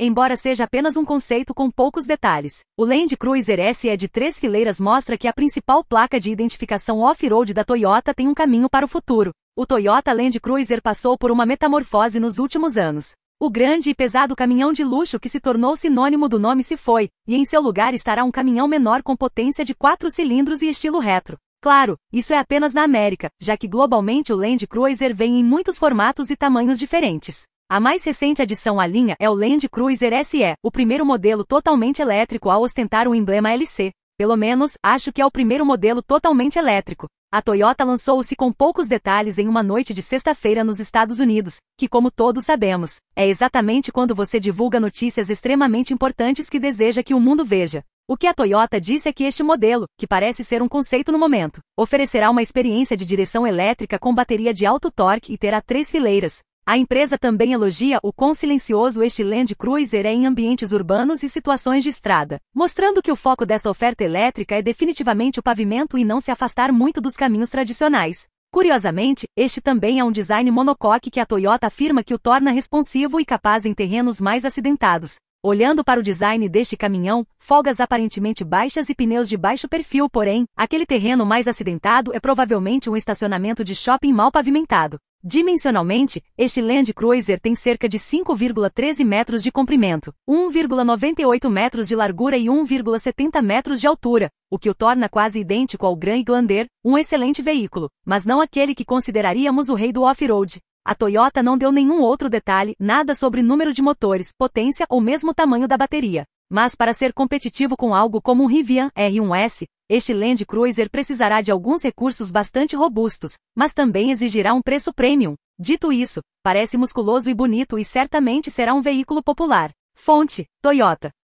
Embora seja apenas um conceito com poucos detalhes, o Land Cruiser SE é de três fileiras mostra que a principal placa de identificação off-road da Toyota tem um caminho para o futuro. O Toyota Land Cruiser passou por uma metamorfose nos últimos anos. O grande e pesado caminhão de luxo que se tornou sinônimo do nome se foi, e em seu lugar estará um caminhão menor com potência de quatro cilindros e estilo retro. Claro, isso é apenas na América, já que globalmente o Land Cruiser vem em muitos formatos e tamanhos diferentes. A mais recente adição à linha é o Land Cruiser SE, o primeiro modelo totalmente elétrico a ostentar o emblema LC. Pelo menos, acho que é o primeiro modelo totalmente elétrico. A Toyota lançou-se com poucos detalhes em uma noite de sexta-feira nos Estados Unidos, que, como todos sabemos, é exatamente quando você divulga notícias extremamente importantes que deseja que o mundo veja. O que a Toyota disse é que este modelo, que parece ser um conceito no momento, oferecerá uma experiência de direção elétrica com bateria de alto torque e terá três fileiras, a empresa também elogia o quão silencioso este Land Cruiser é em ambientes urbanos e situações de estrada, mostrando que o foco desta oferta elétrica é definitivamente o pavimento e não se afastar muito dos caminhos tradicionais. Curiosamente, este também é um design monocoque que a Toyota afirma que o torna responsivo e capaz em terrenos mais acidentados. Olhando para o design deste caminhão, folgas aparentemente baixas e pneus de baixo perfil, porém, aquele terreno mais acidentado é provavelmente um estacionamento de shopping mal pavimentado. Dimensionalmente, este Land Cruiser tem cerca de 5,13 metros de comprimento, 1,98 metros de largura e 1,70 metros de altura, o que o torna quase idêntico ao Grand Glander, um excelente veículo, mas não aquele que consideraríamos o rei do off-road. A Toyota não deu nenhum outro detalhe, nada sobre número de motores, potência ou mesmo tamanho da bateria. Mas para ser competitivo com algo como um Rivian R1S, este Land Cruiser precisará de alguns recursos bastante robustos, mas também exigirá um preço premium. Dito isso, parece musculoso e bonito e certamente será um veículo popular. Fonte: Toyota.